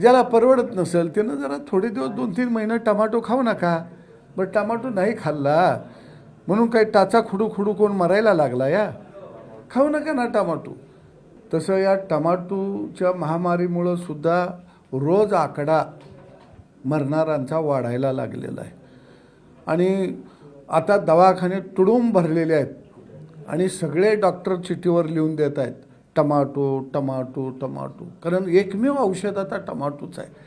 ज्याला परवडत नसेल त्यानं जरा थोडे दिवस दोन तीन महिने टमाटो खाऊ नका बट टमाटो नाही खाल्ला म्हणून काही टाचा खुडू खुडू कोण मरायला लागला या खाऊ नका ना टमाटो तसं या टमाटोच्या महामारीमुळं सुद्धा रोज आकडा मरणारांचा वाढायला लागलेला आहे आणि आता दवाखाने तुडून भरलेले आहेत आणि सगळे डॉक्टर चिठीवर लिहून देत आहेत टमाटो टमाटो टमाटो कारण एकमेव औषध आता टमाटोच आहे